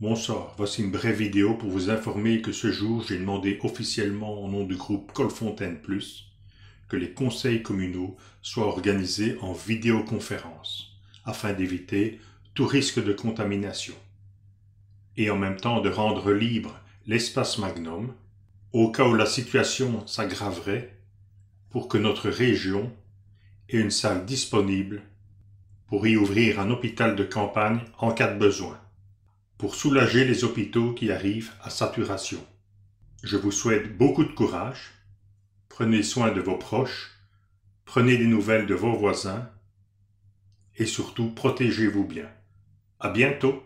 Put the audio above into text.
Bonsoir, voici une brève vidéo pour vous informer que ce jour, j'ai demandé officiellement au nom du groupe Colfontaine Plus que les conseils communaux soient organisés en vidéoconférence afin d'éviter tout risque de contamination et en même temps de rendre libre l'espace Magnum au cas où la situation s'aggraverait pour que notre région ait une salle disponible pour y ouvrir un hôpital de campagne en cas de besoin pour soulager les hôpitaux qui arrivent à saturation. Je vous souhaite beaucoup de courage, prenez soin de vos proches, prenez des nouvelles de vos voisins et surtout protégez-vous bien. À bientôt!